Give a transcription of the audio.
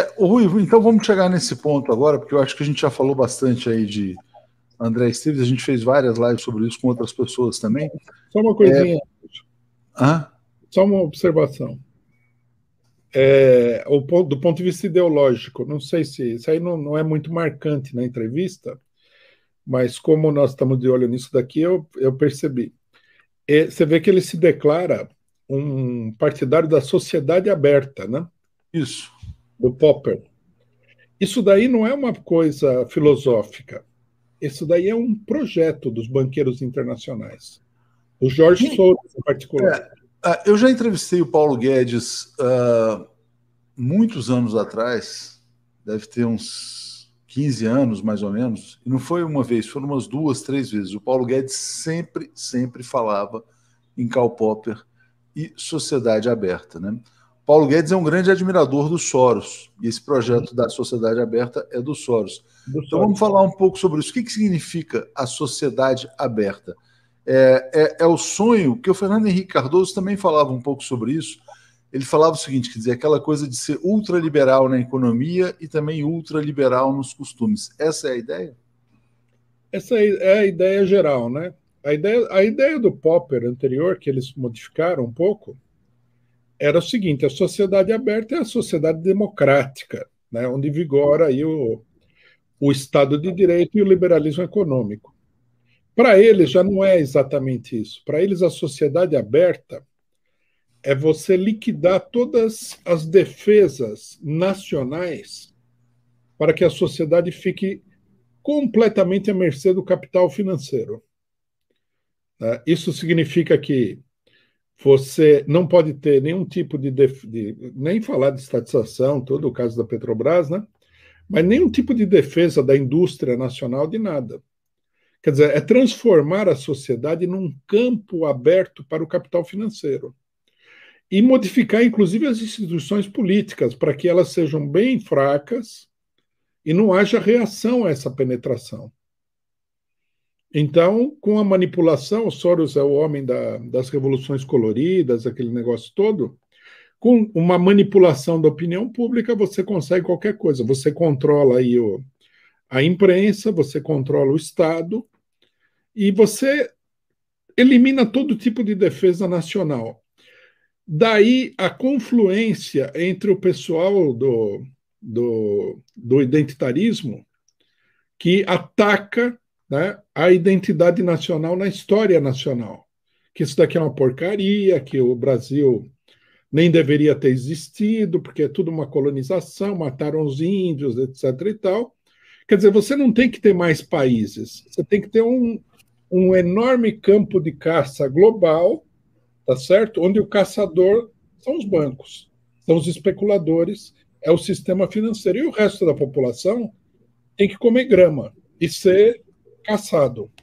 É, Rui, então vamos chegar nesse ponto agora, porque eu acho que a gente já falou bastante aí de André Esteves, a gente fez várias lives sobre isso com outras pessoas também. Só uma coisinha. É... Hã? Só uma observação. É, do ponto de vista ideológico, não sei se isso aí não, não, é muito marcante na entrevista, mas como nós estamos de olho nisso daqui, eu, eu percebi. E é, você vê que ele se declara um partidário da sociedade aberta, né? Isso do Popper. Isso daí não é uma coisa filosófica. Isso daí é um projeto dos banqueiros internacionais. O Jorge Souza, em particular. É, é, eu já entrevistei o Paulo Guedes uh, muitos anos atrás, deve ter uns 15 anos mais ou menos, e não foi uma vez, foram umas duas, três vezes. O Paulo Guedes sempre, sempre falava em Karl Popper e sociedade aberta. Né? Paulo Guedes é um grande admirador do Soros, e esse projeto da Sociedade Aberta é do Soros. do então, Soros. Então vamos falar um pouco sobre isso. O que, que significa a sociedade aberta? É, é, é, o sonho que o Fernando Henrique Cardoso também falava um pouco sobre isso. Ele falava o seguinte: quer dizer, aquela coisa de ser ultraliberal na economia e também ultraliberal nos costumes. Essa é a ideia? Essa é, é a ideia geral, né? A ideia, a ideia do Popper anterior, que eles modificaram um pouco, era o seguinte: a sociedade aberta é a sociedade democrática, né, onde vigora aí o, o Estado de Direito e o liberalismo econômico. Para eles já não é exatamente isso. Para eles a sociedade aberta é você liquidar todas as defesas nacionais para que a sociedade fique completamente à mercê do capital financeiro. Né. Isso significa que você não pode ter nenhum tipo de, def... de, nem falar de estatização, todo o caso da Petrobras, né? Mas nenhum tipo de defesa da indústria nacional de nada. Quer dizer, é transformar a sociedade num campo aberto para o capital financeiro e modificar, inclusive, as instituições políticas para que elas sejam bem fracas e não haja reação a essa penetração. Então, com a manipulação, Soros é o homem da, das revoluções coloridas, aquele negócio todo. Com uma manipulação da opinião pública, você consegue qualquer coisa. Você controla aí o, a imprensa, você controla o Estado e você elimina todo tipo de defesa nacional. Daí a confluência entre o pessoal do, do, do identitarismo que ataca né, a identidade nacional na história nacional. Que isso daqui é uma porcaria, que o Brasil nem deveria ter existido, porque é tudo uma colonização, mataram os índios, etc. e tal. Quer dizer, você não tem que ter mais países, você tem que ter um, um enorme campo de caça global, tá certo? Onde o caçador são os bancos, são os especuladores, é o sistema financeiro. E o resto da população tem que comer grama e ser caçado